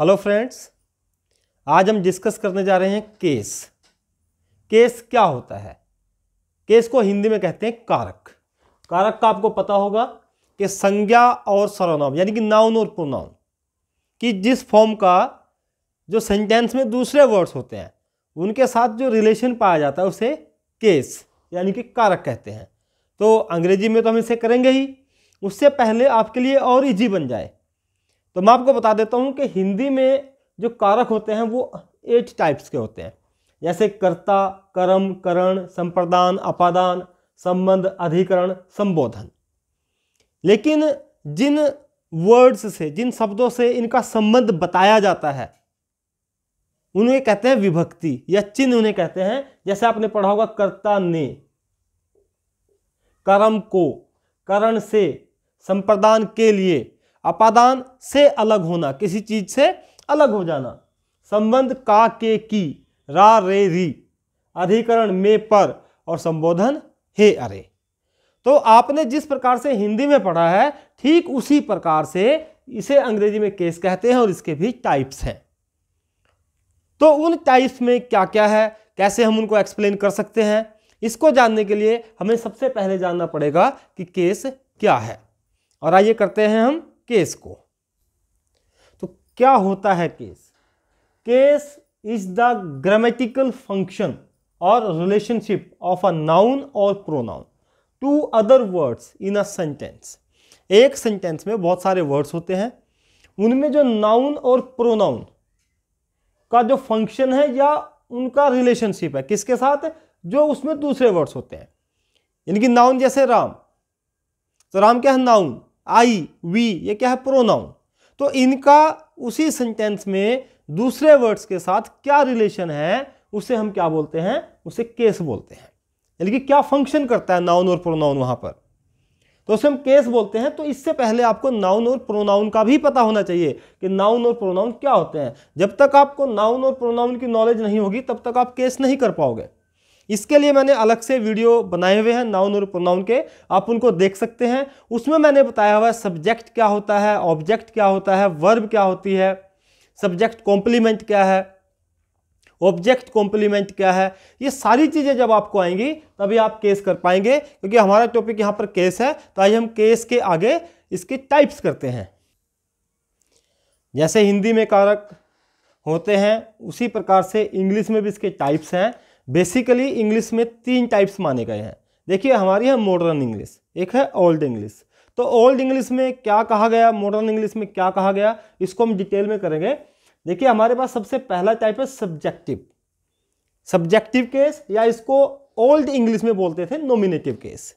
Hello friends आज हम discuss करने जा रहे हैं केस केस क्या होता है केस को हिंदी में कहते हैं कारक कारक का आपको पता होगा कि संज्ञा और सर्वनाम यानी कि नाउन और प्रोनाउन कि जिस फॉर्म का जो सेंटेंस में दूसरे वर्ड्स होते हैं उनके साथ जो रिलेशन पाया जाता है उसे केस यानी कि कारक कहते हैं तो अंग्रेजी में तो हम इसे करेंगे ही उससे पहले आपके लिए और इजी बन जाए तो मैं आपको बता देता हूँ कि हिंदी में जो कारक होते हैं वो एट टाइप्स के होते हैं जैसे कर्ता कर्म करण संप्रदान अपादान संबंध अधिकरण संबोधन लेकिन जिन वर्ड्स से जिन शब्दों से इनका संबंध बताया जाता है उन्हें कहते हैं विभक्ति या चिन्ह उन्हें कहते हैं जैसे आपने पढ़ा होगा कर्ता ने कर्म को करण से संप्रदान के लिए अपादान से अलग होना किसी चीज से अलग हो जाना संबंध का के की रा रे री अधिकरण में पर और संबोधन हे अरे तो आपने जिस प्रकार से हिंदी में पढ़ा है ठीक उसी प्रकार से इसे अंग्रेजी में केस कहते हैं और इसके भी टाइप्स हैं तो उन टाइप्स में क्या क्या है कैसे हम उनको एक्सप्लेन कर सकते हैं इसको जानने के लिए हमें सबसे पहले जानना पड़ेगा कि केस क्या है और आइए करते हैं हम केस को तो क्या होता है case case is the grammatical function और रिलेशनशिप ऑफ अ नाउन और pronoun to other words in a sentence एक सेंटेंस में बहुत सारे वर्ड्स होते हैं उनमें जो नाउन और प्रोनाउन का जो फंक्शन है या उनका रिलेशनशिप है किसके साथ जो उसमें दूसरे वर्ड्स होते हैं यानी कि नाउन जैसे राम तो राम क्या है नाउन आई वी ये क्या है प्रोनाउन तो इनका उसी सेंटेंस में दूसरे वर्ड्स के साथ क्या रिलेशन है उसे हम क्या बोलते हैं उसे केस बोलते हैं यानी कि क्या फंक्शन करता है नाउन और प्रोनाउन वहां पर तो उसे हम केस बोलते हैं तो इससे पहले आपको नाउन और प्रोनाउन का भी पता होना चाहिए कि नाउन और प्रोनाउन क्या होते हैं जब तक आपको नाउन और प्रोनाउन की नॉलेज नहीं होगी तब तक आप केस नहीं कर पाओगे इसके लिए मैंने अलग से वीडियो बनाए हुए हैं नाउन और प्रोनाउन के आप उनको देख सकते हैं उसमें मैंने बताया हुआ है सब्जेक्ट क्या होता है ऑब्जेक्ट क्या होता है वर्ब क्या होती है सब्जेक्ट कॉम्प्लीमेंट क्या है ऑब्जेक्ट कॉम्प्लीमेंट क्या है ये सारी चीज़ें जब आपको आएंगी तभी आप केस कर पाएंगे क्योंकि हमारा टॉपिक यहाँ पर केस है तो आइए हम केस के आगे इसके टाइप्स करते हैं जैसे हिंदी में कारक होते हैं उसी प्रकार से इंग्लिश में भी इसके टाइप्स हैं बेसिकली इंग्लिश में तीन टाइप्स माने गए हैं देखिए हमारी है मॉडर्न इंग्लिश एक है ओल्ड इंग्लिश तो ओल्ड इंग्लिश में क्या कहा गया मॉडर्न इंग्लिश में क्या कहा गया इसको हम डिटेल में करेंगे देखिए हमारे पास सबसे पहला टाइप है सब्जेक्टिव सब्जेक्टिव केस या इसको ओल्ड इंग्लिश में बोलते थे नोमिनेटिव केस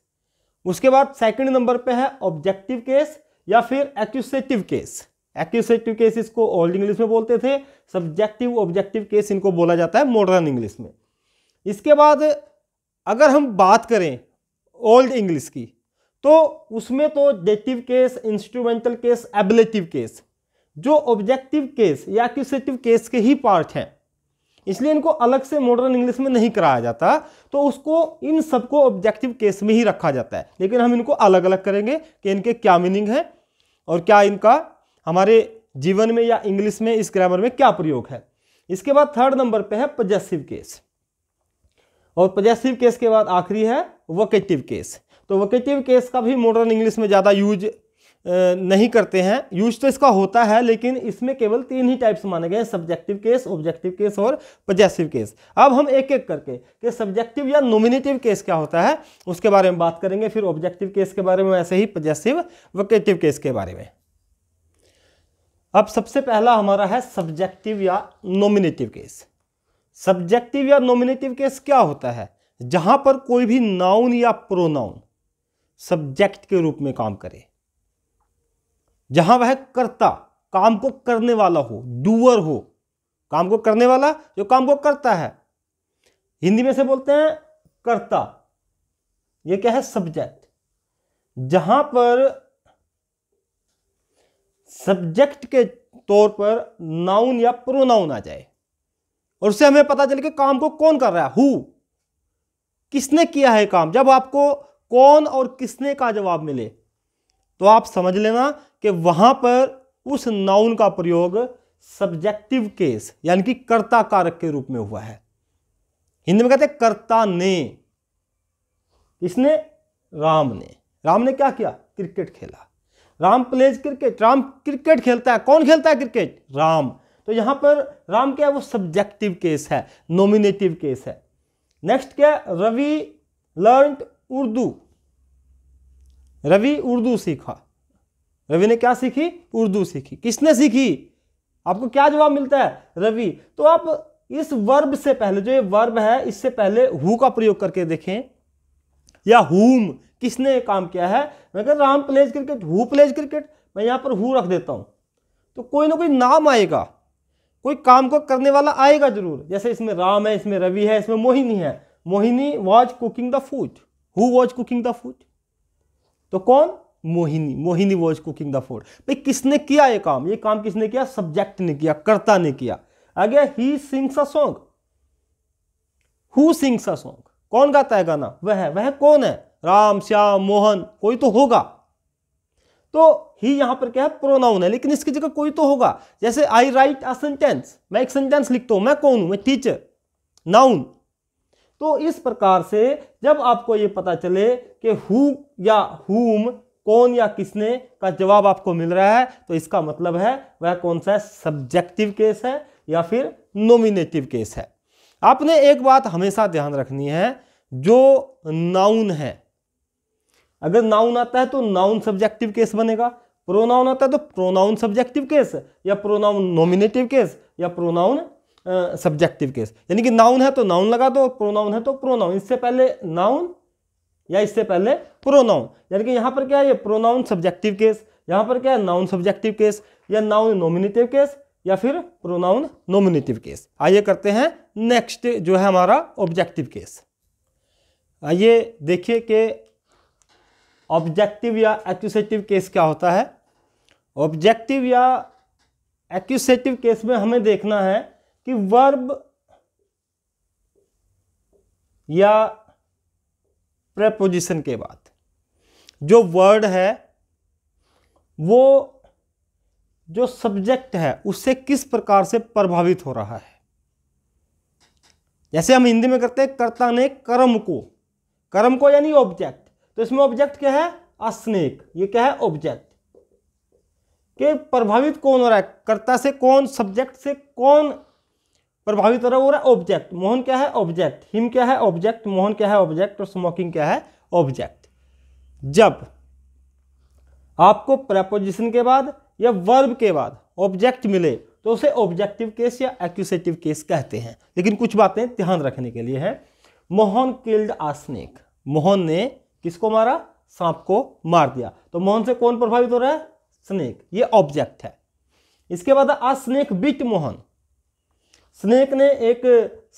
उसके बाद सेकंड नंबर पे है ऑब्जेक्टिव केस या फिर एक्यूसेटिव केस एक्यूसेटिव केस इसको ओल्ड इंग्लिश में बोलते थे सब्जेक्टिव ऑब्जेक्टिव केस इनको बोला जाता है मॉडर्न इंग्लिश में इसके बाद अगर हम बात करें ओल्ड इंग्लिश की तो उसमें तो dative case instrumental case ablative case जो ऑब्जेक्टिव केस या क्यूसेटिव केस के ही पार्ट हैं इसलिए इनको अलग से मॉडर्न इंग्लिश में नहीं कराया जाता तो उसको इन सबको ऑब्जेक्टिव केस में ही रखा जाता है लेकिन हम इनको अलग अलग करेंगे कि इनके क्या मीनिंग है और क्या इनका हमारे जीवन में या इंग्लिश में इस ग्रामर में क्या प्रयोग है इसके बाद थर्ड नंबर पे है पजेसिव केस और पजेसिव केस के बाद आखिरी है वोकेटिव केस तो वोकेटिव केस का भी मॉडर्न इंग्लिश में ज़्यादा यूज नहीं करते हैं यूज तो इसका होता है लेकिन इसमें केवल तीन ही टाइप्स माने गए हैं सब्जेक्टिव केस ऑब्जेक्टिव केस और पजेसिव केस अब हम एक एक करके कि सब्जेक्टिव या नोमिनेटिव केस क्या होता है उसके बारे में बात करेंगे फिर ऑब्जेक्टिव केस के बारे में वैसे ही पजेसिव वोकेटिव केस के बारे में अब सबसे पहला हमारा है सब्जेक्टिव या नोमिनेटिव केस सब्जेक्टिव या नॉमिनेटिव केस क्या होता है जहां पर कोई भी नाउन या प्रोनाउन सब्जेक्ट के रूप में काम करे जहां वह करता काम को करने वाला हो डूअर हो काम को करने वाला जो काम को करता है हिंदी में से बोलते हैं करता यह क्या है सब्जेक्ट जहां पर सब्जेक्ट के तौर पर नाउन या प्रोनाउन आ जाए और उससे हमें पता चले कि काम को कौन कर रहा है हु किसने किया है काम जब आपको कौन और किसने का जवाब मिले तो आप समझ लेना कि वहां पर उस नाउन का प्रयोग सब्जेक्टिव केस यानी कि कर्ता कारक के रूप में हुआ है हिंदी में कहते हैं कर्ता ने इसने राम ने राम ने क्या किया क्रिकेट खेला Ram plays cricket Ram cricket खेलता है कौन खेलता है क्रिकेट राम तो यहां पर राम क्या है वो सब्जेक्टिव केस है नोमिनेटिव केस है नेक्स्ट क्या रवि लर्न उर्दू रवि उर्दू सीखा रवि ने क्या सीखी उर्दू सीखी किसने सीखी आपको क्या जवाब मिलता है रवि तो आप इस वर्ब से पहले जो ये वर्ब है इससे पहले हु का प्रयोग करके देखें या हुम किसने काम किया है मैं Ram plays cricket who plays cricket मैं यहां पर हु रख देता हूं तो कोई ना कोई नाम आएगा कोई काम को करने वाला आएगा जरूर जैसे इसमें राम है इसमें रवि है इसमें मोहिनी है Mohini was cooking the food who was cooking the food तो कौन Mohini Mohini was cooking the food भाई किसने किया ये काम ये काम किसने किया सब्जेक्ट ने किया कर्ता ने किया आगे he sings a song who sings a song कौन गाता है गाना वह वह कौन है राम श्याम मोहन कोई तो होगा तो ही यहां पर क्या है प्रोनाउन है लेकिन इसकी जगह कोई तो होगा जैसे आई राइट अ सेंटेंस मैं एक सेंटेंस लिखता हूं मैं कौन हूं मैं टीचर नाउन तो इस प्रकार से जब आपको यह पता चले कि हु या हुम कौन या किसने का जवाब आपको मिल रहा है तो इसका मतलब है वह कौन सा सब्जेक्टिव केस है या फिर नोमिनेटिव केस है आपने एक बात हमेशा ध्यान रखनी है जो नाउन है अगर नाउन आता है तो नाउन सब्जेक्टिव केस बनेगा प्रोनाउन आता है तो प्रोनाउन सब्जेक्टिव केस या प्रोनाउन नॉमिनेटिव केस या प्रोनाउन सब्जेक्टिव केस यानी कि नाउन है तो नाउन लगा दो और प्रोनाउन है तो प्रोनाउन इससे पहले नाउन या इससे पहले प्रोनाउन यानी कि यहाँ पर क्या है ये प्रोनाउन सब्जेक्टिव केस यहाँ पर क्या है नाउन सब्जेक्टिव केस या नाउन नॉमिनेटिव केस या फिर प्रोनाउन नॉमिनेटिव केस आइए करते हैं नेक्स्ट जो है हमारा ऑब्जेक्टिव केस आइए देखिए कि ऑब्जेक्टिव या एक्यूसेटिव केस क्या होता है ऑब्जेक्टिव या एक्यूसेटिव केस में हमें देखना है कि वर्ब या प्रपोजिशन के बाद जो वर्ड है वो जो सब्जेक्ट है उससे किस प्रकार से प्रभावित हो रहा है जैसे हम हिंदी में करते हैं कर्ता ने कर्म को कर्म को यानी ऑब्जेक्ट तो इसमें ऑब्जेक्ट क्या है अ स्नेक ये क्या है ऑब्जेक्ट के प्रभावित कौन हो रहा है कर्ता से कौन सब्जेक्ट से कौन प्रभावित हो रहा है ऑब्जेक्ट मोहन क्या है ऑब्जेक्ट हिम क्या है ऑब्जेक्ट मोहन क्या है ऑब्जेक्ट और स्मोकिंग क्या है ऑब्जेक्ट जब आपको प्रपोजिशन के बाद या वर्ब के बाद ऑब्जेक्ट मिले तो उसे ऑब्जेक्टिव केस या एक्यूसेटिव केस कहते हैं लेकिन कुछ बातें ध्यान रखने के लिए है Mohan killed a snake Mohan ने किसको मारा सांप को मार दिया तो मोहन से कौन प्रभावित हो रहा है स्नेक ये ऑब्जेक्ट है इसके बाद a snake bit Mohan snake ने एक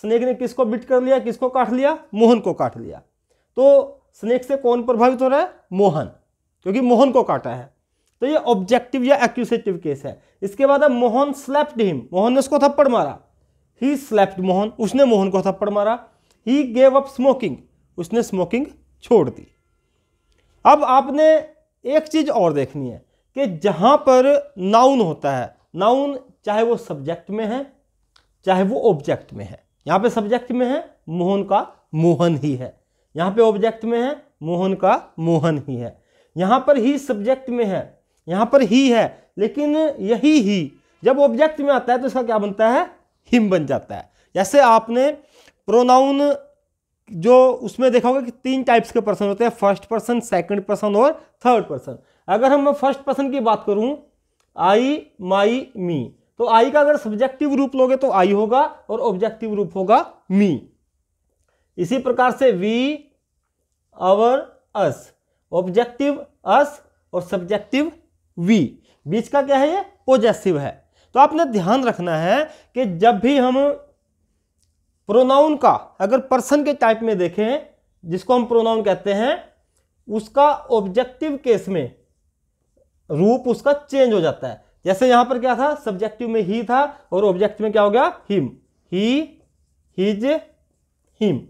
स्नेक ने किसको बिट कर लिया किसको काट लिया मोहन को काट लिया तो स्नेक से कौन प्रभावित हो रहा है मोहन क्योंकि मोहन को काटा है तो ये ऑब्जेक्टिव या एक्यूसेटिव केस है इसके बाद है मोहन स्लैप्ड हिम मोहन ने उसको थप्पड़ मारा ही स्लैप्ड मोहन उसने मोहन को थप्पड़ मारा ही गेव अप स्मोकिंग उसने स्मोकिंग छोड़ दी अब आपने एक चीज़ और देखनी है कि जहां पर नाउन होता है नाउन चाहे वो सब्जेक्ट में है चाहे वो ऑब्जेक्ट में है यहां पे सब्जेक्ट में है मोहन का मोहन ही है यहां पे ऑब्जेक्ट में है मोहन का मोहन ही है यहां पर ही सब्जेक्ट में है यहां पर ही है लेकिन यही ही जब ऑब्जेक्ट में आता है तो इसका क्या बनता है हिम बन जाता है जैसे आपने प्रोनाउन जो उसमें देखा होगा कि तीन टाइप्स के पर्सन होते हैं फर्स्ट पर्सन सेकंड पर्सन और थर्ड पर्सन अगर हम फर्स्ट पर्सन की बात करूं आई माई मी तो आई का अगर सब्जेक्टिव रूप लोगे तो आई होगा और ऑब्जेक्टिव रूप होगा मी इसी प्रकार से वी अवर अस ऑब्जेक्टिव अस और सब्जेक्टिव वी बीच का क्या है ये पोजेसिव है तो आपने ध्यान रखना है कि जब भी हम प्रोनाउन का अगर पर्सन के टाइप में देखें जिसको हम प्रोनाउन कहते हैं उसका ऑब्जेक्टिव केस में रूप उसका चेंज हो जाता है जैसे यहां पर क्या था सब्जेक्टिव में ही था और ऑब्जेक्ट में क्या हो गया हिम ही हिज हिम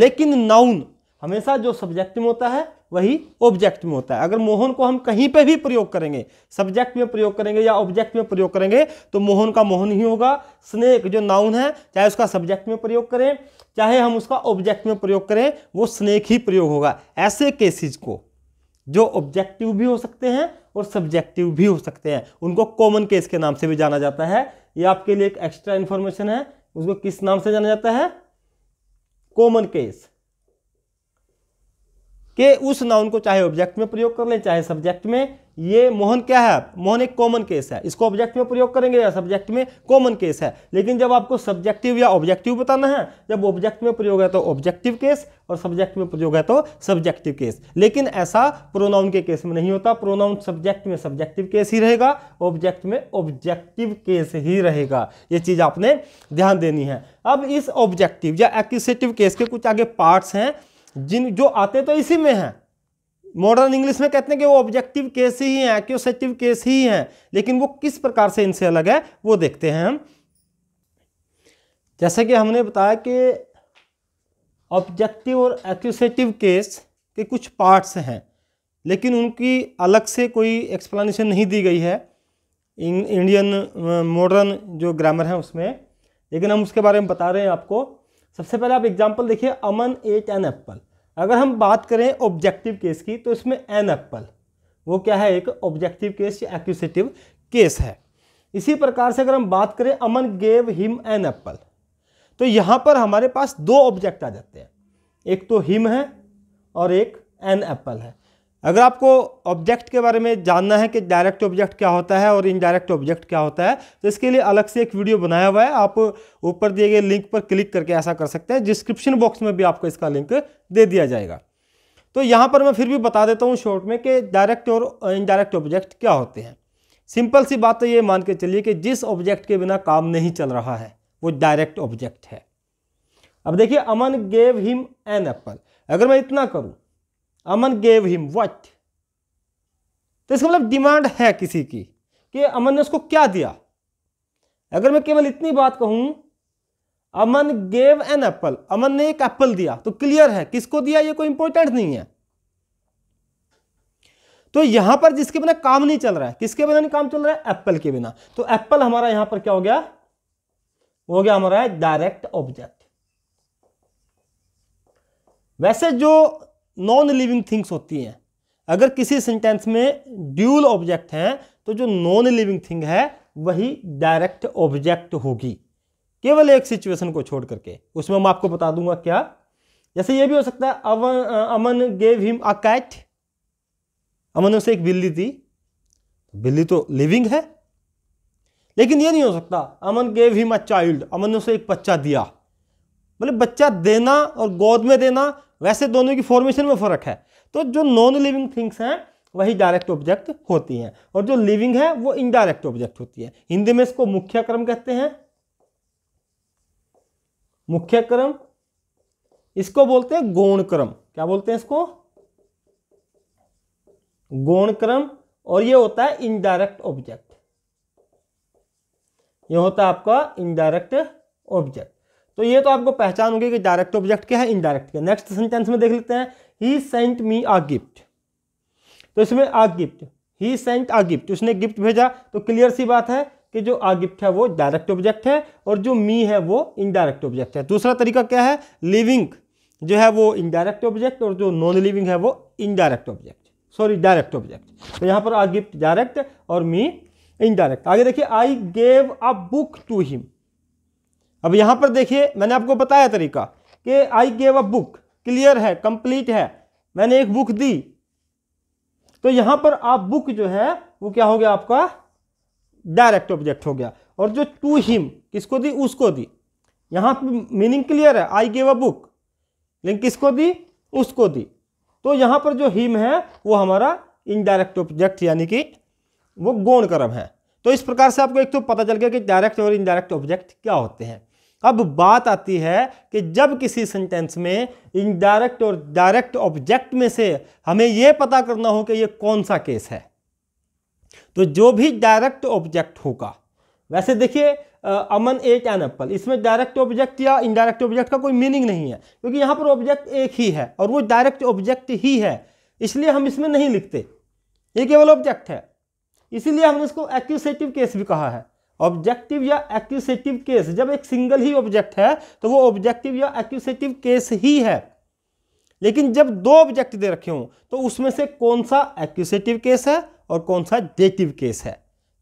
लेकिन नाउन हमेशा जो सब्जेक्ट में होता है वही ऑब्जेक्ट में होता है अगर मोहन को हम कहीं पे भी प्रयोग करेंगे सब्जेक्ट में प्रयोग करेंगे या ऑब्जेक्ट में प्रयोग करेंगे तो मोहन का मोहन ही होगा स्नेक जो नाउन है चाहे उसका सब्जेक्ट में प्रयोग करें चाहे हम उसका ऑब्जेक्ट में प्रयोग करें वो स्नेक ही प्रयोग होगा ऐसे केसेज को जो ऑब्जेक्टिव भी हो सकते हैं और सब्जेक्टिव भी हो सकते हैं उनको कॉमन केस के नाम से भी जाना जाता है ये आपके लिए एक एक्स्ट्रा इन्फॉर्मेशन है उसको किस नाम से जाना जाता है कॉमन केस कि उस नाउन को चाहे ऑब्जेक्ट में प्रयोग कर लें चाहे सब्जेक्ट में ये मोहन क्या है मोहन एक कॉमन केस है इसको ऑब्जेक्ट में प्रयोग करेंगे या सब्जेक्ट में कॉमन केस है लेकिन जब आपको सब्जेक्टिव या ऑब्जेक्टिव बताना है जब ऑब्जेक्ट में प्रयोग है तो ऑब्जेक्टिव केस और सब्जेक्ट में प्रयोग है तो सब्जेक्टिव केस लेकिन ऐसा प्रोनाउन के केस में नहीं होता प्रोनाउन सब्जेक्ट में सब्जेक्टिव केस ही रहेगा ऑब्जेक्ट में ऑब्जेक्टिव केस ही रहेगा ये चीज़ आपने ध्यान देनी है अब इस ऑब्जेक्टिव या एक्सेटिव केस के कुछ आगे पार्ट्स हैं जिन जो आते तो इसी में हैं मॉडर्न इंग्लिश में कहते हैं कि वो ऑब्जेक्टिव केस ही हैं एक्यूसेटिव केस ही हैं लेकिन वो किस प्रकार से इनसे अलग है वो देखते हैं हम जैसे कि हमने बताया कि ऑब्जेक्टिव और एक्यूसेटिव केस के कुछ पार्ट्स हैं लेकिन उनकी अलग से कोई एक्सप्लेनेशन नहीं दी गई है इंडियन मॉडर्न जो ग्रामर है उसमें लेकिन हम उसके बारे में बता रहे हैं आपको सबसे पहले आप एग्जाम्पल देखिए अमन एट एन एप्पल अगर हम बात करें ऑब्जेक्टिव केस की तो इसमें एन एप्पल वो क्या है एक ऑब्जेक्टिव केस या एक्यूसेटिव केस है इसी प्रकार से अगर हम बात करें Aman gave him an apple तो यहाँ पर हमारे पास दो ऑब्जेक्ट आ जाते हैं एक तो हिम है और एक एन एप्पल है अगर आपको ऑब्जेक्ट के बारे में जानना है कि डायरेक्ट ऑब्जेक्ट क्या होता है और इनडायरेक्ट ऑब्जेक्ट क्या होता है तो इसके लिए अलग से एक वीडियो बनाया हुआ है आप ऊपर दिए गए लिंक पर क्लिक करके ऐसा कर सकते हैं डिस्क्रिप्शन बॉक्स में भी आपको इसका लिंक दे दिया जाएगा तो यहाँ पर मैं फिर भी बता देता हूँ शॉर्ट में कि डायरेक्ट और इनडायरेक्ट ऑब्जेक्ट क्या होते हैं सिंपल सी बात तो ये मान के चलिए कि जिस ऑब्जेक्ट के बिना काम नहीं चल रहा है वो डायरेक्ट ऑब्जेक्ट है अब देखिए Aman gave him an apple अगर मैं इतना करूँ अमन गेव हिम वट तो इसका मतलब डिमांड है किसी की कि अमन ने उसको क्या दिया अगर मैं केवल इतनी बात कहूं Aman gave an apple Aman ने एक एप्पल दिया तो क्लियर है किसको दिया ये कोई इंपॉर्टेंट नहीं है तो यहां पर जिसके बिना काम नहीं चल रहा है किसके बिना नहीं काम चल रहा है एप्पल के बिना तो एप्पल हमारा यहां पर क्या हो गया हो गया हमारा डायरेक्ट ऑब्जेक्ट वैसे जो नॉन लिविंग थिंग्स होती हैं अगर किसी सेंटेंस में ड्यूल ऑब्जेक्ट हैं तो जो नॉन लिविंग थिंग है वही डायरेक्ट ऑब्जेक्ट होगी केवल एक सिचुएशन को छोड़ करके उसमें मैं आपको बता दूंगा क्या जैसे ये भी हो सकता है अवन Aman gave him a cat Aman ने उसे एक बिल्ली दी बिल्ली तो लिविंग है लेकिन ये नहीं हो सकता Aman gave him a child Aman ने उसे एक बच्चा दिया मतलब बच्चा देना और गोद में देना वैसे दोनों की फॉर्मेशन में फ़र्क है तो जो नॉन लिविंग थिंग्स हैं वही डायरेक्ट ऑब्जेक्ट होती हैं और जो लिविंग है वो इनडायरेक्ट ऑब्जेक्ट होती है हिंदी में इसको मुख्य क्रम कहते हैं मुख्य क्रम इसको बोलते हैं गौण क्रम क्या बोलते हैं इसको गौण क्रम और ये होता है इनडायरेक्ट ऑब्जेक्ट ये होता है आपका इनडायरेक्ट ऑब्जेक्ट तो ये तो आपको पहचान होगी कि डायरेक्ट ऑब्जेक्ट क्या है इनडायरेक्ट क्या नेक्स्ट सेंटेंस में देख लेते हैं ही सेंट मी आ गिफ्ट तो इसमें a gift he sent a gift उसने गिफ्ट भेजा तो क्लियर सी बात है कि जो आ गिफ्ट है वो डायरेक्ट ऑब्जेक्ट है और जो मी है वो इनडायरेक्ट ऑब्जेक्ट है दूसरा तरीका क्या है लिविंग जो है वो इनडायरेक्ट ऑब्जेक्ट और जो नॉन लिविंग है वो indirect object sorry direct object तो यहाँ पर आ गिफ्ट डायरेक्ट और मी इनडायरेक्ट आगे देखिए I gave a book to him अब यहाँ पर देखिए मैंने आपको बताया तरीका कि I gave a book clear है कंप्लीट है मैंने एक बुक दी तो यहाँ पर आप बुक जो है वो क्या हो गया आपका डायरेक्ट ऑब्जेक्ट हो गया और जो टू हिम किसको दी उसको दी यहाँ पर मीनिंग क्लियर है आई गेव अ बुक लिंक किसको दी उसको दी तो यहाँ पर जो हिम है वो हमारा इनडायरेक्ट ऑब्जेक्ट यानी कि वो गौण कर्म है तो इस प्रकार से आपको एक तो पता चल गया कि डायरेक्ट और इनडायरेक्ट ऑब्जेक्ट क्या होते हैं अब बात आती है कि जब किसी सेंटेंस में इनडायरेक्ट और डायरेक्ट ऑब्जेक्ट में से हमें यह पता करना हो कि यह कौन सा केस है तो जो भी डायरेक्ट ऑब्जेक्ट होगा वैसे देखिए अमन एट एन एप्पल इसमें डायरेक्ट ऑब्जेक्ट या इनडायरेक्ट ऑब्जेक्ट का कोई मीनिंग नहीं है क्योंकि यहाँ पर ऑब्जेक्ट एक ही है और वो डायरेक्ट ऑब्जेक्ट ही है इसलिए हम इसमें नहीं लिखते ये केवल ऑब्जेक्ट है इसीलिए हमने इसको एक्यूसेटिव केस भी कहा है ऑब्जेक्टिव या एक्यूसेटिव केस जब एक सिंगल ही ऑब्जेक्ट है तो वो ऑब्जेक्टिव या एक्यूसेटिव केस ही है लेकिन जब दो ऑब्जेक्ट दे रखे हों तो उसमें से कौन सा एक्यूसेटिव केस है और कौन सा डेटिव केस है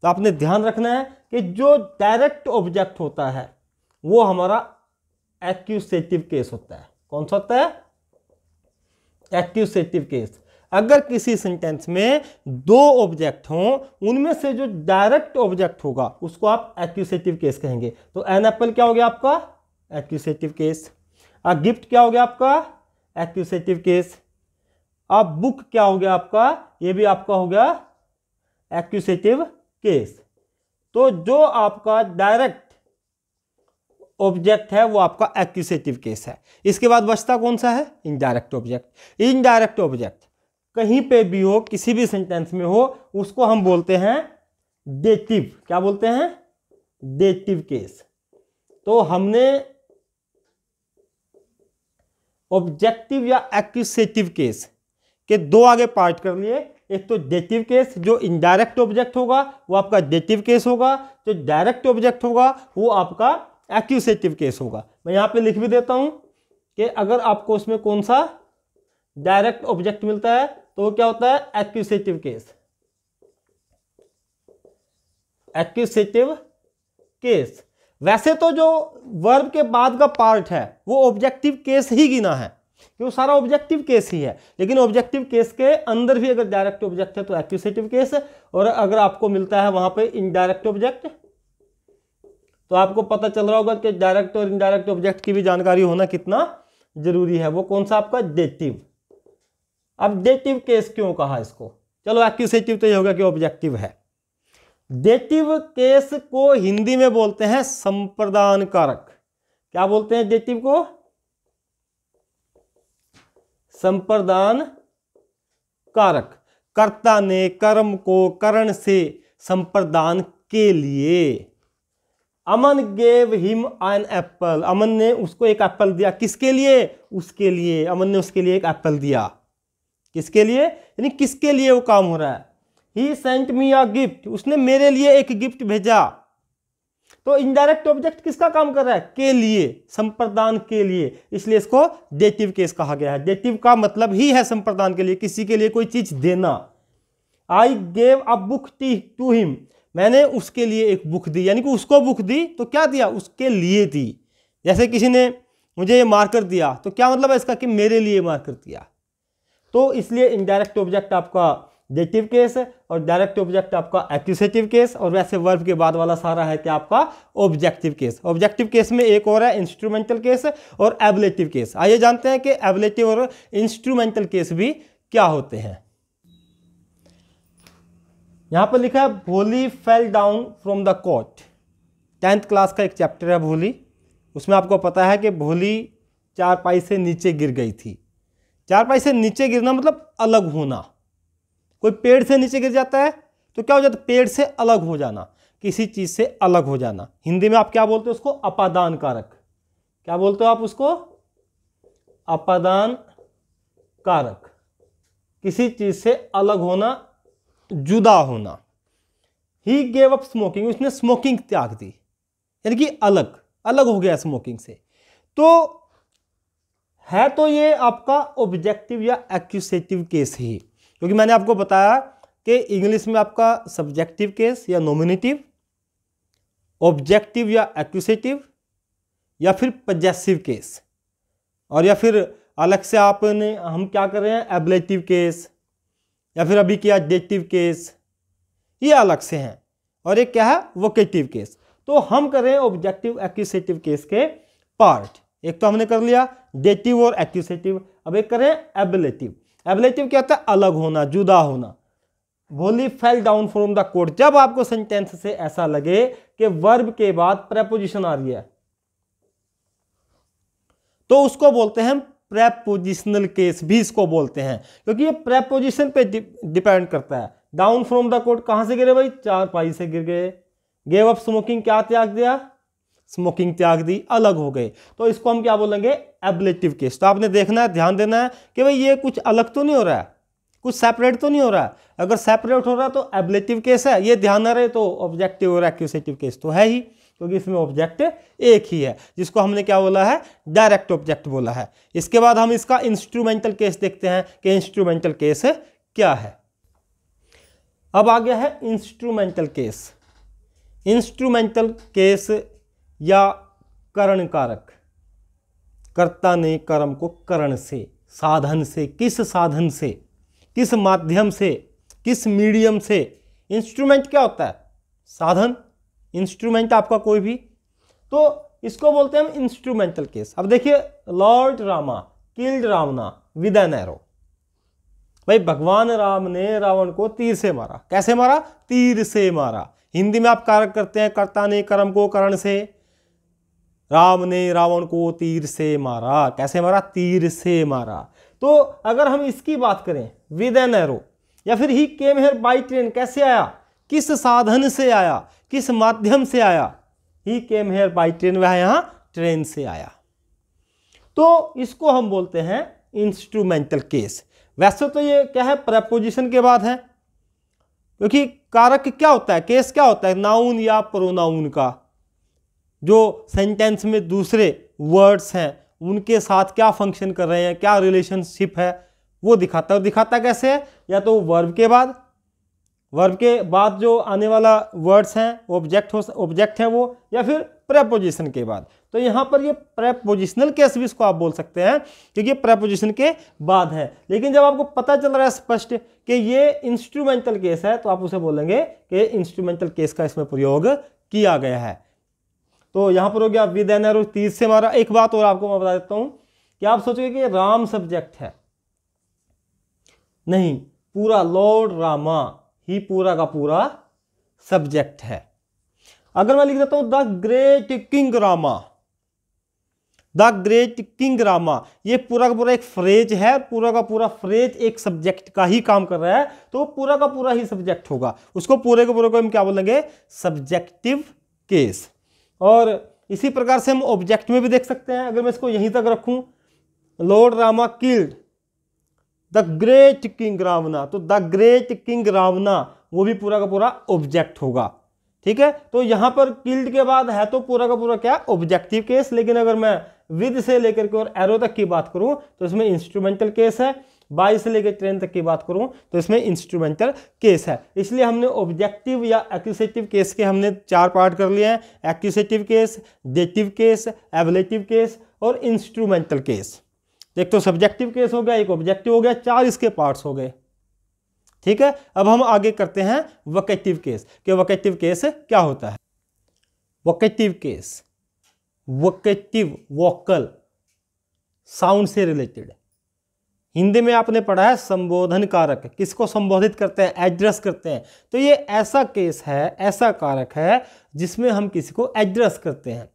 तो आपने ध्यान रखना है कि जो डायरेक्ट ऑब्जेक्ट होता है वो हमारा एक्यूसेटिव केस होता है कौन सा होता है एक्यूसेटिव केस अगर किसी सेंटेंस में दो ऑब्जेक्ट हों उनमें से जो डायरेक्ट ऑब्जेक्ट होगा उसको आप एक्यूसेटिव केस कहेंगे तो एन एप्पल क्या हो गया आपका एक्यूसेटिव केस अ गिफ्ट क्या हो गया आपका एक्यूसेटिव केस अब बुक क्या हो गया आपका ये भी आपका हो गया एक्यूसेटिव केस तो जो आपका डायरेक्ट ऑब्जेक्ट है वो आपका एक्यूसेटिव केस है इसके बाद बचता कौन सा है इनडायरेक्ट ऑब्जेक्ट इनडायरेक्ट ऑब्जेक्ट कहीं पे भी हो किसी भी सेंटेंस में हो उसको हम बोलते हैं डेटिव क्या बोलते हैं डेटिव केस तो हमने ऑब्जेक्टिव या एक्यूसेटिव केस के दो आगे पार्ट कर लिए एक तो डेटिव केस जो इनडायरेक्ट ऑब्जेक्ट होगा वो आपका डेटिव केस होगा जो डायरेक्ट ऑब्जेक्ट होगा वो आपका एक्यूसेटिव केस होगा मैं यहां पे लिख भी देता हूं कि अगर आपको उसमें कौन सा डायरेक्ट ऑब्जेक्ट मिलता है तो क्या होता है एक्यूसेटिव केस एक्यूसेटिव केस वैसे तो जो वर्ब के बाद का पार्ट है वो ऑब्जेक्टिव केस ही गिना है कि वो सारा ऑब्जेक्टिव केस ही है लेकिन ऑब्जेक्टिव केस के अंदर भी अगर डायरेक्ट ऑब्जेक्ट है तो एक्यूसेटिव केस है और अगर आपको मिलता है वहां पे इनडायरेक्ट ऑब्जेक्ट तो आपको पता चल रहा होगा कि डायरेक्ट और इनडायरेक्ट ऑब्जेक्ट की भी जानकारी होना कितना जरूरी है वो कौन सा आपका डेटिव ऑब्जेक्टिव केस क्यों कहा इसको चलो एक्यूसेटिव तो ये होगा कि ऑब्जेक्टिव है डेटिव केस को हिंदी में बोलते हैं संप्रदान कारक क्या बोलते हैं डेटिव को संप्रदान कारक कर्ता ने कर्म को करण से संप्रदान के लिए Aman gave him an apple Aman ने उसको एक एप्पल दिया किसके लिए उसके लिए अमन ने उसके लिए एक एप्पल दिया किसके लिए यानी किसके लिए वो काम हो रहा है ही सेंट मी आ गिफ्ट उसने मेरे लिए एक गिफ्ट भेजा तो इनडायरेक्ट ऑब्जेक्ट किसका काम कर रहा है के लिए संप्रदान के लिए इसलिए इसको डेटिव केस कहा गया है डेटिव का मतलब ही है संप्रदान के लिए किसी के लिए कोई चीज देना आई गेव अ बुक टी टू हिम मैंने उसके लिए एक बुक दी यानी कि उसको बुक दी तो क्या दिया उसके लिए दी जैसे किसी ने मुझे ये मार्कर दिया तो क्या मतलब है इसका कि मेरे लिए मार्कर दिया तो इसलिए इनडायरेक्ट ऑब्जेक्ट आपका डेटिव केस है और डायरेक्ट ऑब्जेक्ट आपका एक्सेटिव केस और वैसे वर्ब के बाद वाला सारा है कि आपका ऑब्जेक्टिव केस ऑब्जेक्टिव केस में एक और है इंस्ट्रूमेंटल केस और एबलेटिव केस आइए जानते हैं कि एबलेटिव और इंस्ट्रूमेंटल केस भी क्या होते हैं यहां पर लिखा है Bholi fell down from the cot tenth class का एक चैप्टर है भोली उसमें आपको पता है कि भोली चार पाई से नीचे गिर गई थी चारपाई से नीचे गिरना मतलब अलग होना कोई पेड़ से नीचे गिर जाता है तो क्या हो जाता है पेड़ से अलग हो जाना किसी चीज़ से अलग हो जाना हिंदी में आप क्या बोलते हो उसको अपादान कारक क्या बोलते हो आप उसको अपादान कारक किसी चीज़ से अलग होना जुदा होना ही गेव अप स्मोकिंग उसने स्मोकिंग त्याग दी यानी कि अलग अलग हो गया स्मोकिंग से तो है तो ये आपका ऑब्जेक्टिव या एक्यूसेटिव केस ही क्योंकि मैंने आपको बताया कि इंग्लिश में आपका सब्जेक्टिव केस या नॉमिनेटिव ऑब्जेक्टिव या एक्यूसेटिव या फिर पजेसिव केस और या फिर अलग से आपने हम क्या कर रहे हैं एबलेटिव केस या फिर अभी किया डेटिव केस ये अलग से हैं और एक क्या है वोकेटिव केस तो हम कर रहे हैं ऑब्जेक्टिव एक्यूसेटिव केस के पार्ट एक तो हमने कर लिया डेटिव और एक्यूसेटिव अब एक करें एबलेटिव एबलेटिव क्या होता है अलग होना जुदा होना Bholi fell down from the cot जब आपको सेंटेंस से ऐसा लगे कि वर्ब के बाद प्रेपोजिशन आ रही है तो उसको बोलते हैं प्रेपोजिशनल केस भी इसको बोलते हैं क्योंकि ये प्रेपोजिशन पे डिपेंड करता है डाउन फ्रॉम द कोर्ट कहां से गिरे भाई चार पाई से गिर गए गेव अप स्मोकिंग क्या त्याग दिया स्मोकिंग त्याग दी अलग हो गए तो इसको हम क्या बोलेंगे एबलेटिव केस तो आपने देखना है ध्यान देना है कि भाई ये कुछ अलग तो नहीं हो रहा है कुछ सेपरेट तो नहीं हो रहा है अगर सेपरेट हो रहा है तो एबलेटिव केस है ये ध्यान ना रहे तो ऑब्जेक्टिव और एक्यूसेटिव केस तो है ही क्योंकि इसमें ऑब्जेक्ट एक ही है जिसको हमने क्या बोला है डायरेक्ट ऑब्जेक्ट बोला है इसके बाद हम इसका इंस्ट्रूमेंटल केस देखते हैं कि इंस्ट्रूमेंटल केस क्या है अब आ गया है इंस्ट्रूमेंटल केस इंस्ट्रूमेंटल केस या करण कारक कर्ता ने कर्म को करण से साधन से किस साधन से किस माध्यम से किस मीडियम से इंस्ट्रूमेंट क्या होता है साधन इंस्ट्रूमेंट आपका कोई भी तो इसको बोलते हैं हम इंस्ट्रूमेंटल केस अब देखिए lord Rama killed Ravana with an arrow भाई भगवान राम ने रावण को तीर से मारा कैसे मारा तीर से मारा हिंदी में आप कारक करते हैं कर्ता ने कर्म को करण से राम ने रावण को तीर से मारा कैसे मारा तीर से मारा तो अगर हम इसकी बात करें विद एन एरो या फिर he came here by train कैसे आया किस साधन से आया किस माध्यम से आया he came here by train वह यहाँ ट्रेन से आया तो इसको हम बोलते हैं इंस्ट्रूमेंटल केस वैसे तो ये क्या है प्रपोजिशन के बाद है क्योंकि कारक क्या होता है केस क्या होता है नाउन या प्रोनाउन का जो सेंटेंस में दूसरे वर्ड्स हैं उनके साथ क्या फंक्शन कर रहे हैं क्या रिलेशनशिप है वो दिखाता है और दिखाता कैसे है या तो वर्ब के बाद वर्ब के बाद जो आने वाला वर्ड्स हैं ऑब्जेक्ट हो ऑब्जेक्ट हैं वो या फिर प्रेपोजिशन के बाद तो यहाँ पर ये प्रेपोजिशनल केस भी इसको आप बोल सकते हैं क्योंकि प्रेपोजिशन के बाद है लेकिन जब आपको पता चल रहा है स्पष्ट कि ये इंस्ट्रूमेंटल केस है तो आप उसे बोलेंगे कि इंस्ट्रूमेंटल केस का इसमें प्रयोग किया गया है तो यहाँ पर हो गया विद एन एरो तीस से हमारा एक बात और आपको मैं बता देता हूँ कि आप सोचोगे कि राम सब्जेक्ट है नहीं पूरा लॉर्ड रामा ही पूरा का पूरा सब्जेक्ट है अगर मैं लिख देता हूँ the great king Rama the great king Rama ये पूरा का पूरा एक फ्रेज है पूरा का पूरा फ्रेज एक सब्जेक्ट का ही काम कर रहा है तो पूरा का पूरा ही सब्जेक्ट होगा उसको पूरे के पूरे को हम क्या बोलेंगे सब्जेक्टिव केस और इसी प्रकार से हम ऑब्जेक्ट में भी देख सकते हैं अगर मैं इसको यहीं तक रखूं lord Rama killed the great king Ravana तो द ग्रेट किंग रावना वो भी पूरा का पूरा ऑब्जेक्ट होगा ठीक है तो यहां पर किल्ड के बाद है तो पूरा का पूरा क्या ऑब्जेक्टिव केस लेकिन अगर मैं विद से लेकर के और एरो तक की बात करूं तो इसमें इंस्ट्रूमेंटल केस है बाईस से लेकर ट्रेन तक की बात करूँ तो इसमें इंस्ट्रूमेंटल केस है इसलिए हमने ऑब्जेक्टिव या एक्यूसेटिव केस के हमने चार पार्ट कर लिए हैं accusative case dative case ablative case और इंस्ट्रूमेंटल केस एक तो सब्जेक्टिव केस हो गया एक ऑब्जेक्टिव हो गया चार इसके पार्ट्स हो गए ठीक है अब हम आगे करते हैं वकेटिव केस कि वकेटिव केस क्या होता है vocative case vocative vocal sound से रिलेटेड हिंदी में आपने पढ़ा है संबोधन कारक किसको संबोधित करते हैं एड्रेस करते हैं तो ये ऐसा केस है ऐसा कारक है जिसमें हम किसी को एड्रेस करते हैं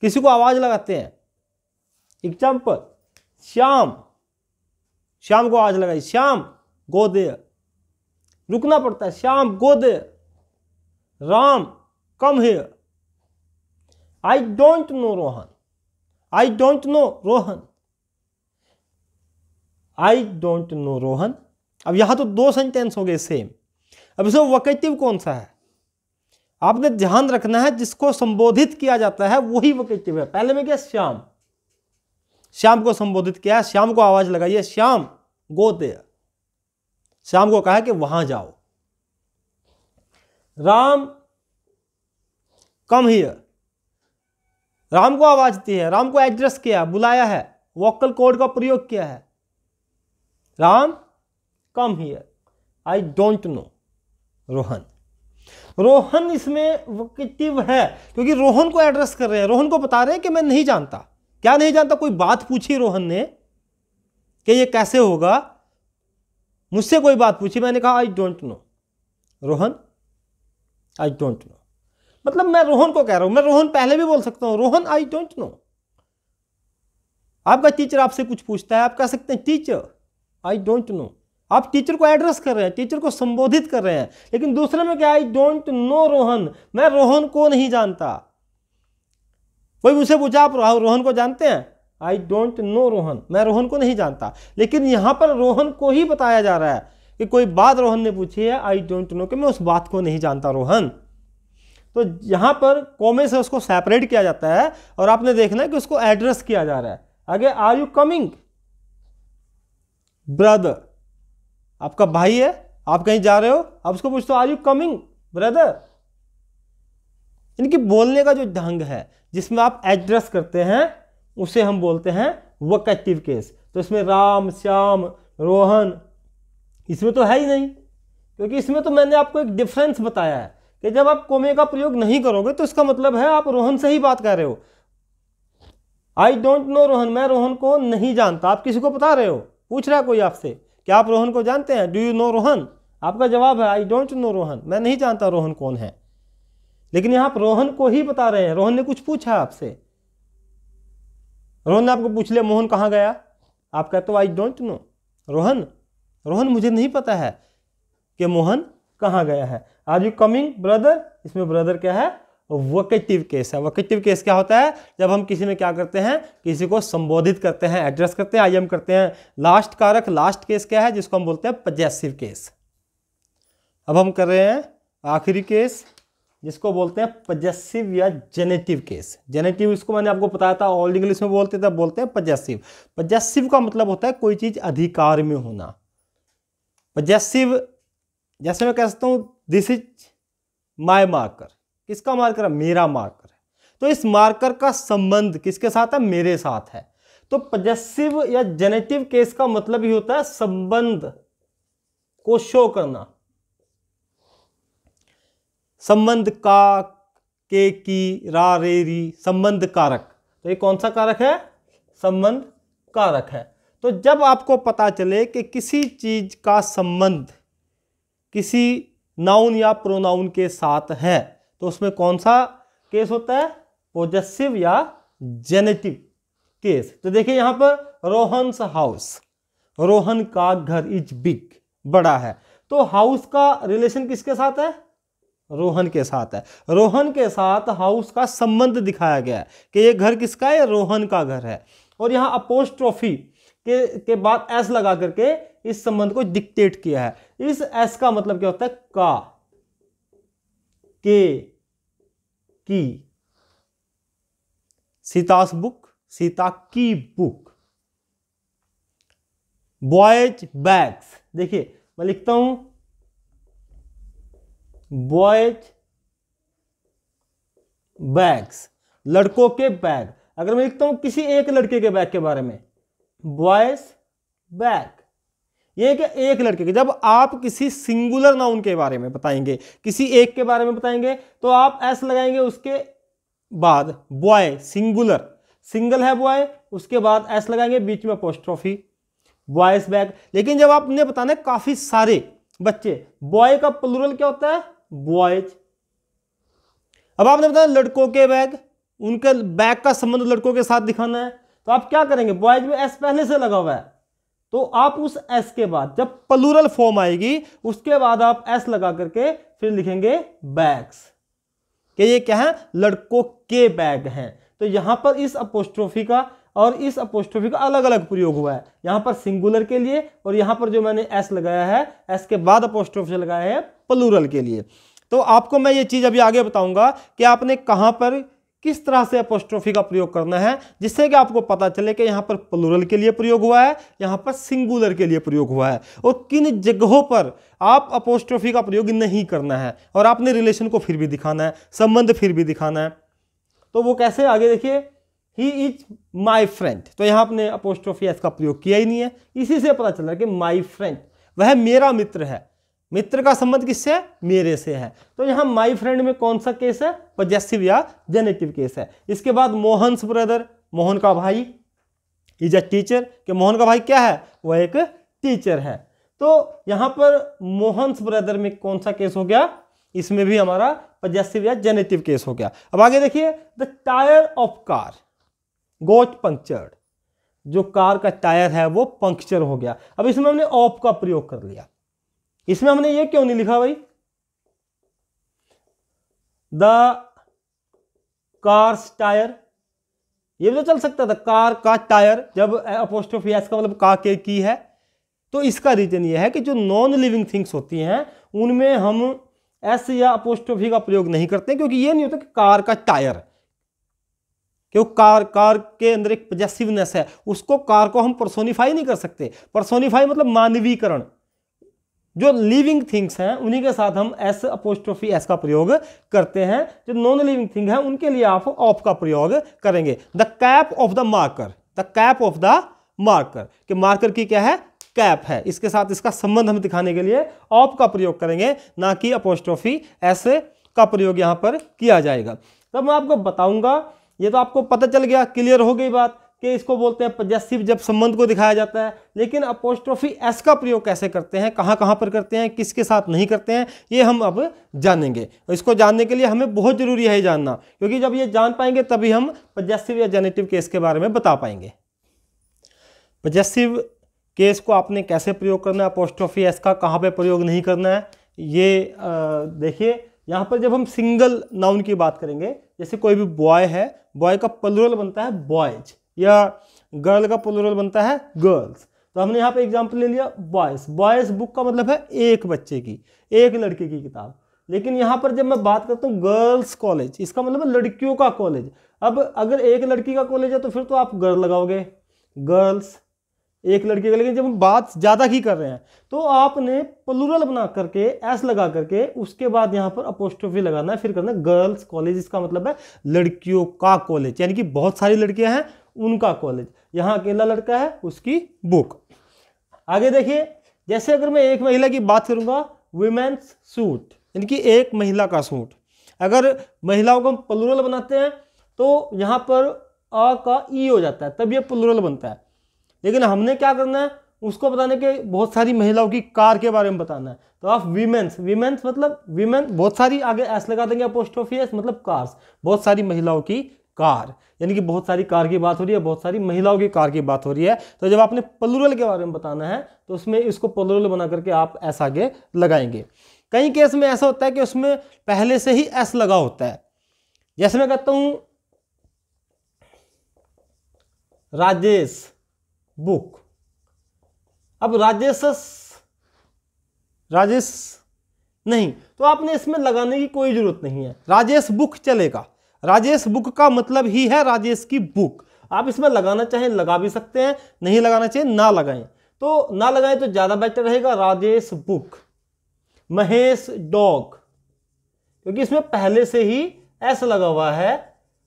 किसी को आवाज लगाते हैं एग्जाम्पल श्याम श्याम को आवाज लगाई श्याम गोदे रुकना पड़ता है श्याम गोदे Ram come here I don't know Rohan I don't know Rohan I don't know Rohan अब यहां तो दो सेंटेंस हो गए सेम अब इसमें वकेटिव कौन सा है आपने ध्यान रखना है जिसको संबोधित किया जाता है वही वकेटिव है पहले में क्या श्याम श्याम को संबोधित किया है श्याम को आवाज लगाइए श्याम गो दे श्याम को कहा कि वहां जाओ राम कम ही राम को आवाज दी है राम को एड्रेस किया बुलाया है वोकल कोड का प्रयोग किया है Ram come here. I don't know Rohan Rohan इसमें वोकेटिव है क्योंकि रोहन को एड्रेस कर रहे हैं रोहन को बता रहे हैं कि मैं नहीं जानता क्या नहीं जानता कोई बात पूछी रोहन ने कि ये कैसे होगा मुझसे कोई बात पूछी मैंने कहा I don't know Rohan I don't know मतलब मैं रोहन को कह रहा हूं मैं रोहन पहले भी बोल सकता हूं रोहन आई डोंट नो आपका टीचर आपसे कुछ पूछता है आप कह सकते हैं टीचर आई डोंट नो आप टीचर को एड्रेस कर रहे हैं टीचर को संबोधित कर रहे हैं लेकिन दूसरे में क्या आई डोंट नो रोहन मैं रोहन को नहीं जानता कोई उसे पूछा आप रोहन को जानते हैं आई डोंट नो रोहन मैं रोहन को नहीं जानता लेकिन यहां पर रोहन को ही बताया जा रहा है कि कोई बात रोहन ने पूछी है आई डोंट नो कि मैं उस बात को नहीं जानता रोहन तो यहां पर कॉमे से उसको सेपरेट किया जाता है और आपने देखना है कि उसको एड्रेस किया जा रहा है आगे आर यू कमिंग ब्रदर आपका भाई है आप कहीं जा रहे हो आप उसको पूछते हो आर यू कमिंग ब्रदर इनकी बोलने का जो ढंग है जिसमें आप एड्रेस करते हैं उसे हम बोलते हैं वकेटिव केस तो इसमें राम श्याम रोहन इसमें तो है ही नहीं क्योंकि इसमें तो मैंने आपको एक डिफरेंस बताया है कि जब आप कोमे का प्रयोग नहीं करोगे तो इसका मतलब है आप रोहन से ही बात कर रहे हो आई डोंट नो रोहन मैं रोहन को नहीं जानता आप किसी को बता रहे हो पूछ रहा है कोई आपसे कि आप रोहन को जानते हैं डू यू नो रोहन आपका जवाब है आई डोंट नो रोहन मैं नहीं जानता रोहन कौन है लेकिन यहां आप रोहन को ही बता रहे हैं रोहन ने कुछ पूछा आपसे रोहन ने आपको पूछ लिया मोहन कहाँ गया आप कहते हो I don't know Rohan Rohan मुझे नहीं पता है कि मोहन कहां गया है आर यू कमिंग ब्रदर इसमें ब्रदर क्या है वोकेटिव केस है वोकेटिव केस क्या होता है जब हम किसी में क्या करते हैं किसी को संबोधित करते हैं एड्रेस करते हैं आई करते हैं लास्ट कारक लास्ट केस क्या है जिसको हम बोलते हैं पजेसिव केस अब हम कर रहे हैं आखिरी केस जिसको बोलते हैं पजेसिव या जेनेटिव केस जेनेटिव इसको मैंने आपको बताया था ओल्ड इंग्लिश में बोलते थे बोलते हैं पजेसिव पजेसिव का मतलब होता है कोई चीज़ अधिकार में होना पजेसिव जैसे मैं कह सकता हूं दिस इज माय मार्कर किसका मार्कर है मेरा मार्कर है तो इस मार्कर का संबंध किसके साथ है मेरे साथ है तो पजेसिव या जेनेटिव केस का मतलब ही होता है संबंध को शो करना संबंध का के की रा रे री संबंध कारक तो ये कौन सा कारक है संबंध कारक है तो जब आपको पता चले कि किसी चीज का संबंध किसी नाउन या प्रोनाउन के साथ है तो उसमें कौन सा केस होता है पोजेसिव या जेनेटिव केस तो देखिए यहां पर रोहन हाउस रोहन का घर इज बिग बड़ा है तो हाउस का रिलेशन किसके साथ है रोहन के साथ है रोहन के साथ हाउस का संबंध दिखाया गया है कि ये घर किसका है रोहन का घर है और यहां अपोस्ट्रॉफी के के बाद एस लगा करके इस संबंध को डिक्टेट किया है इस एस का मतलब क्या होता है का के की सीतास बुक सीता की बुक बॉयज बैग्स देखिए मैं लिखता हूं बॉयज बैग्स लड़कों के बैग अगर मैं लिखता हूं किसी एक लड़के के बैग के बारे में बॉयज बैग ये एक लड़के के जब आप किसी सिंगुलर नाउन के बारे में बताएंगे किसी एक के बारे में बताएंगे तो आप एस लगाएंगे उसके बाद बॉय सिंगुलर सिंगल है बॉय उसके बाद एस लगाएंगे बीच में पोस्ट्रॉफी बॉयज बैग लेकिन जब आपने बताना काफ़ी सारे बच्चे बॉय का प्लूरल क्या होता है बॉयज अब आपने बताया लड़कों के बैग उनके बैग का संबंध लड़कों के साथ दिखाना है तो आप क्या करेंगे बॉयज में एस पहले से लगा हुआ है तो आप उस एस के बाद जब पलूरल फॉर्म आएगी उसके बाद आप एस लगा करके फिर लिखेंगे बैग्स कि ये क्या है लड़कों के बैग हैं तो यहां पर इस अपोस्ट्रोफी का और इस अपोस्ट्रोफी का अलग अलग प्रयोग हुआ है यहां पर सिंगुलर के लिए और यहां पर जो मैंने एस लगाया है एस के बाद अपोस्ट्रोफी लगाया है पलूरल के लिए तो आपको मैं ये चीज अभी आगे बताऊंगा कि आपने कहां पर किस तरह से अपोस्ट्रोफी का प्रयोग करना है जिससे कि आपको पता चले कि यहाँ पर प्लूरल के लिए प्रयोग हुआ है यहाँ पर सिंगुलर के लिए प्रयोग हुआ है और किन जगहों पर आप अपोस्ट्रोफी का प्रयोग नहीं करना है और आपने रिलेशन को फिर भी दिखाना है संबंध फिर भी दिखाना है तो वो कैसे आगे देखिए ही इज माई फ्रेंड तो यहाँ आपने अपोस्ट्रोफी एस का प्रयोग किया ही नहीं है इसी से पता चल रहा है कि माई फ्रेंड वह मेरा मित्र है मित्र का संबंध किससे मेरे से है तो यहां माई फ्रेंड में कौन सा केस है पजेसिव या जेनेटिव केस है इसके बाद मोहन ब्रदर मोहन का भाई इज अ टीचर कि मोहन का भाई क्या है वह एक टीचर है तो यहां पर मोहन ब्रदर में कौन सा केस हो गया इसमें भी हमारा पजेसिव या जेनेटिव केस हो गया अब आगे देखिए the tyre of car got punctured जो कार का टायर है वो पंक्चर हो गया अब इसमें हमने ऑफ का प्रयोग कर लिया इसमें हमने ये क्यों नहीं लिखा भाई द कार्स टायर ये भी तो चल सकता था कार का टायर जब अपोस्टोफी एस का मतलब का के की है तो इसका रीजन ये है कि जो नॉन लिविंग थिंग्स होती हैं उनमें हम एस या अपोस्टोफी का प्रयोग नहीं करते क्योंकि ये नहीं होता कि कार का टायर क्यों कार कार के अंदर एक पजेसिवनेस है उसको कार को हम परसोनीफाई नहीं कर सकते परसोनीफाई मतलब मानवीकरण जो लिविंग थिंग्स हैं उन्हीं के साथ हम एस अपोस्ट्रोफी एस का प्रयोग करते हैं जो नॉन लिविंग थिंग है उनके लिए आप ऑफ का प्रयोग करेंगे the cap of the marker the cap of the marker कि मार्कर की क्या है कैप है इसके साथ इसका संबंध हम दिखाने के लिए ऑफ का प्रयोग करेंगे ना कि अपोस्ट्रोफी एस का प्रयोग यहाँ पर किया जाएगा तब मैं आपको बताऊंगा ये तो आपको पता चल गया क्लियर हो गई बात कि इसको बोलते हैं पजेसिव जब संबंध को दिखाया जाता है लेकिन अपोस्ट्रोफी एस का प्रयोग कैसे करते हैं कहाँ कहाँ पर करते हैं किसके साथ नहीं करते हैं ये हम अब जानेंगे इसको जानने के लिए हमें बहुत ज़रूरी है जानना क्योंकि जब ये जान पाएंगे तभी हम पजेसिव या जेनेटिव केस के बारे में बता पाएंगे पजेसिव केस को आपने कैसे प्रयोग करना है अपोस्ट्रोफी एस का कहाँ पर प्रयोग नहीं करना है ये देखिए यहाँ पर जब हम सिंगल नाउन की बात करेंगे जैसे कोई भी बॉय है बॉय का प्लूरल बनता है बॉयज या गर्ल का पुलरल बनता है गर्ल्स तो हमने यहाँ पे एग्जाम्पल ले लिया बॉयस बॉयस बुक का मतलब है एक बच्चे की एक लड़के की किताब लेकिन यहाँ पर जब मैं बात करता हूँ गर्ल्स कॉलेज इसका मतलब है लड़कियों का कॉलेज अब अगर एक लड़की का कॉलेज है तो फिर तो आप गर्ल लगाओगे गर्ल्स एक लड़की का लेकिन जब हम बात ज़्यादा की कर रहे हैं तो आपने प्लूरल बना करके एस लगा करके उसके बाद यहाँ पर अपोस्ट्रोफी लगाना है फिर करना गर्ल्स कॉलेज इसका मतलब है लड़कियों का कॉलेज यानी कि बहुत सारी लड़कियाँ हैं उनका कॉलेज यहाँ अकेला लड़का है उसकी बुक आगे देखिए जैसे अगर मैं एक महिला की बात करूँगा वुमेन्स सूट यानी कि एक महिला का सूट अगर महिलाओं को हम प्लूरल बनाते हैं तो यहाँ पर अ का ई हो जाता है तब ये प्लूरल बनता है लेकिन हमने क्या करना है उसको बताने के बहुत सारी महिलाओं की कार के बारे में बताना है तो आप वीमेंस वीमेंस मतलब विमेन बहुत सारी आगे ऐसा लगा देंगे पोस्ट ऑफिस मतलब कार्स बहुत सारी महिलाओं की कार यानी कि बहुत सारी कार की बात हो रही है बहुत सारी महिलाओं की कार की बात हो रही है तो जब आपने पलुरल के बारे में बताना है तो उसमें इसको पलुरल बना करके आप एस आगे लगाएंगे कई केस में ऐसा होता है कि उसमें पहले से ही एस लगा होता है जैसे मैं कहता हूं राजेश बुक अब राजेश राजेश नहीं तो आपने इसमें लगाने की कोई जरूरत नहीं है राजेश बुक चलेगा राजेश बुक का मतलब ही है राजेश की बुक आप इसमें लगाना चाहें लगा भी सकते हैं नहीं लगाना चाहिए ना लगाएं तो ना लगाएं तो ज़्यादा बेटर रहेगा राजेश बुक महेश डॉग क्योंकि इसमें पहले से ही एस लगा हुआ है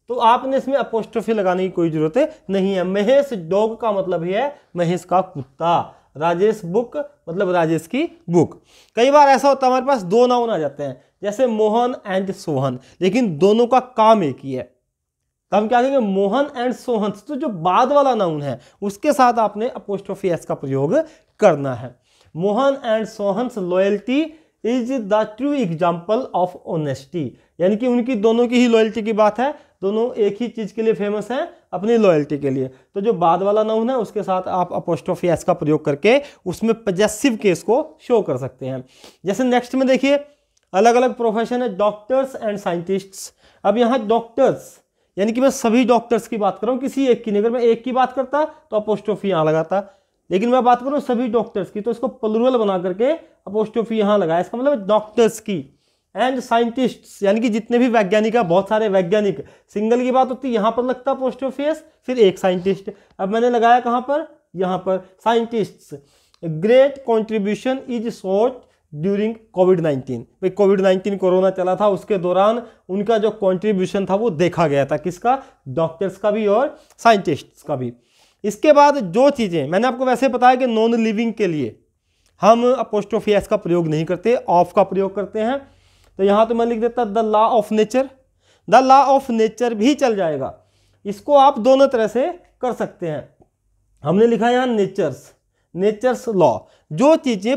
तो आपने इसमें अपोस्ट्रोफी लगाने की कोई जरूरत नहीं है महेश डॉग का मतलब ही है महेश का कुत्ता राजेश बुक मतलब राजेश की बुक कई बार ऐसा होता है हमारे पास दो नाउन आ जाते हैं जैसे मोहन एंड सोहन लेकिन दोनों का काम एक ही है तो हम क्या कहेंगे मोहन एंड सोहन तो जो बाद वाला नाउन है उसके साथ आपने अपोस्ट्रोफी एस का प्रयोग करना है Mohan and Sohan loyalty is the true example of honesty यानी कि उनकी दोनों की ही लॉयल्टी की बात है दोनों एक ही चीज़ के लिए फेमस हैं अपनी लॉयल्टी के लिए तो जो बाद वाला नाउन है उसके साथ आप अपोस्ट्रोफी एस का प्रयोग करके उसमें पजेसिव केस को शो कर सकते हैं जैसे नेक्स्ट में देखिए अलग अलग प्रोफेशन है डॉक्टर्स एंड साइंटिस्ट्स अब यहाँ डॉक्टर्स यानी कि मैं सभी डॉक्टर्स की बात कर रहा हूँ किसी एक की नहीं अगर मैं एक की बात करता तो अपोस्टोफी यहाँ लगाता लेकिन मैं बात करूँ सभी डॉक्टर्स की तो इसको पलुरल बना करके अपोस्टोफी यहाँ लगाया इसका मतलब डॉक्टर्स की एंड साइंटिस्ट्स यानी कि जितने भी वैज्ञानिक है बहुत सारे वैज्ञानिक सिंगल की बात होती है यहाँ पर लगता पोस्टोफियस फिर एक साइंटिस्ट अब मैंने लगाया कहाँ पर यहाँ पर scientists great contribution is short during covid nineteen भाई कोविड नाइन्टीन कोरोना चला था उसके दौरान उनका जो कॉन्ट्रीब्यूशन था वो देखा गया था किसका डॉक्टर्स का भी और साइंटिस्ट्स का भी इसके बाद जो चीज़ें मैंने आपको वैसे बताया कि नॉन लिविंग के लिए हम अपोस्टोफियस का प्रयोग नहीं करते ऑफ का प्रयोग करते हैं तो यहाँ तो मैं लिख देता the law of nature the law of nature भी चल जाएगा इसको आप दोनों तरह से कर सकते हैं हमने लिखा यहाँ नेचर्स नेचर्स लॉ जो चीज़ें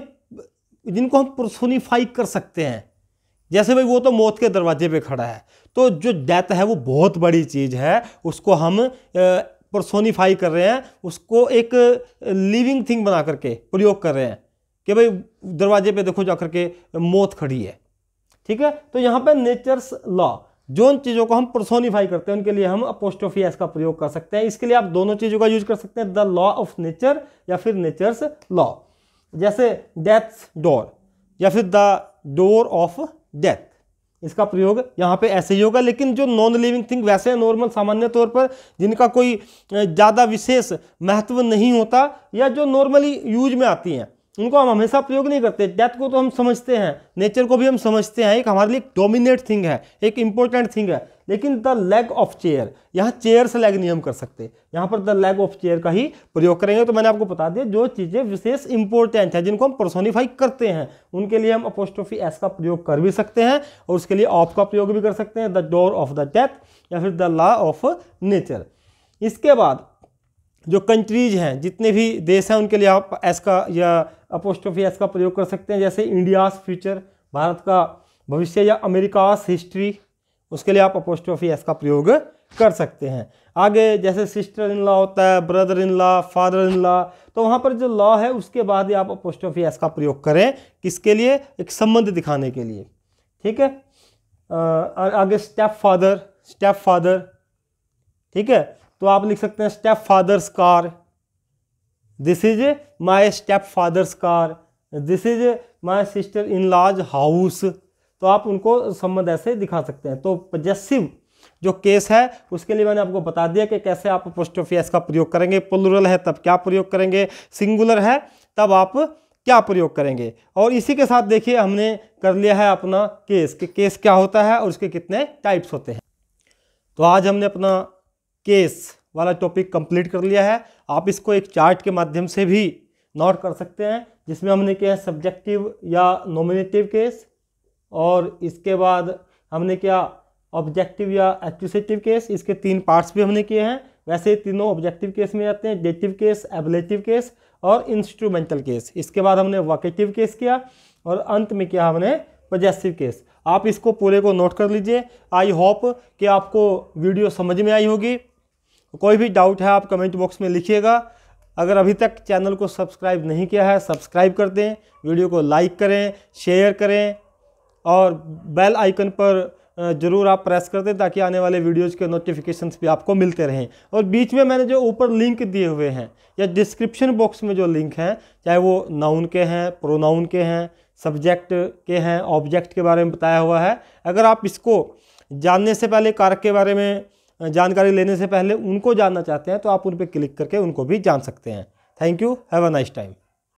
जिनको हम प्रसोनीफाई कर सकते हैं जैसे भाई वो तो मौत के दरवाजे पे खड़ा है तो जो डेथ है वो बहुत बड़ी चीज़ है उसको हम प्रसोनीफाई कर रहे हैं उसको एक लिविंग थिंग बना करके प्रयोग कर रहे हैं कि भाई दरवाजे पे देखो जा के मौत खड़ी है ठीक है तो यहाँ पर नेचर्स लॉ जो उन चीज़ों को हम प्रसोनीफाई करते हैं उनके लिए हम अपोस्टोफी एस का प्रयोग कर सकते हैं इसके लिए आप दोनों चीज़ों का यूज कर सकते हैं द लॉ ऑफ नेचर या फिर नेचर्स लॉ जैसे डेथ्स डोर या फिर द डोर ऑफ डेथ इसका प्रयोग यहाँ पे ऐसे ही होगा लेकिन जो नॉन लिविंग थिंग वैसे नॉर्मल सामान्य तौर पर जिनका कोई ज़्यादा विशेष महत्व नहीं होता या जो नॉर्मली यूज में आती हैं उनको हम हमेशा प्रयोग नहीं करते डेथ को तो हम समझते हैं नेचर को भी हम समझते हैं एक हमारे लिए डोमिनेट थिंग है एक इम्पोर्टेंट थिंग है लेकिन द लेग ऑफ चेयर यहाँ चेयर से लेग नहीं हम कर सकते यहाँ पर द लेग ऑफ चेयर का ही प्रयोग करेंगे तो मैंने आपको बता दिया जो चीज़ें विशेष इंपॉर्टेंट है जिनको हम प्रोसोनीफाई करते हैं उनके लिए हम अपोस्ट्रोफी एस का प्रयोग कर भी सकते हैं और उसके लिए ऑफ का प्रयोग भी कर सकते हैं the door of the death या फिर द लॉ ऑफ नेचर इसके बाद जो कंट्रीज हैं जितने भी देश हैं उनके लिए आप एस का या अपोस्ट्रोफी एस का प्रयोग कर सकते हैं जैसे इंडियाज फ्यूचर भारत का भविष्य या अमेरिकास हिस्ट्री उसके लिए आप अपोस्ट्रोफी एस का प्रयोग कर सकते हैं आगे जैसे सिस्टर इन लॉ होता है brother in law father in law तो वहाँ पर जो लॉ है उसके बाद ही आप अपोस्ट्रोफी एस का प्रयोग करें किसके लिए एक संबंध दिखाने के लिए ठीक है आ, आगे स्टेप फादर स्टेप फादर ठीक है तो आप लिख सकते हैं step father's car this is my step father's car this is my sister in law's house तो आप उनको संबंध ऐसे दिखा सकते हैं तो पजेसिव जो केस है उसके लिए मैंने आपको बता दिया कि कैसे आप पोस्टोफी एस का प्रयोग करेंगे प्लुरल है तब क्या प्रयोग करेंगे सिंगुलर है तब आप क्या प्रयोग करेंगे और इसी के साथ देखिए हमने कर लिया है अपना केस कि केस क्या होता है और उसके कितने टाइप्स होते हैं तो आज हमने अपना केस वाला टॉपिक कंप्लीट कर लिया है आप इसको एक चार्ट के माध्यम से भी नोट कर सकते हैं जिसमें हमने किया है सब्जेक्टिव या नॉमिनेटिव केस और इसके बाद हमने क्या ऑब्जेक्टिव या एक्सक्यूसेटिव केस इसके तीन पार्ट्स भी हमने किए हैं वैसे तीनों ऑब्जेक्टिव केस में आते हैं डेटिव केस एबलेटिव केस और इंस्ट्रूमेंटल केस इसके बाद हमने वाकेटिव केस किया और अंत में किया हमने पजेसिव केस आप इसको पूरे को नोट कर लीजिए आई होप कि आपको वीडियो समझ में आई होगी कोई भी डाउट है आप कमेंट बॉक्स में लिखिएगा अगर अभी तक चैनल को सब्सक्राइब नहीं किया है सब्सक्राइब कर दें वीडियो को लाइक करें शेयर करें और बेल आइकन पर ज़रूर आप प्रेस कर दें ताकि आने वाले वीडियोज़ के नोटिफिकेशंस भी आपको मिलते रहें और बीच में मैंने जो ऊपर लिंक दिए हुए हैं या डिस्क्रिप्शन बॉक्स में जो लिंक हैं चाहे वो नाउन के हैं प्रोनाउन के हैं सब्जेक्ट के हैं ऑब्जेक्ट के बारे में बताया हुआ है अगर आप इसको जानने से पहले कारक के बारे में जानकारी लेने से पहले उनको जानना चाहते हैं तो आप उन पर क्लिक करके उनको भी जान सकते हैं thank you have a nice time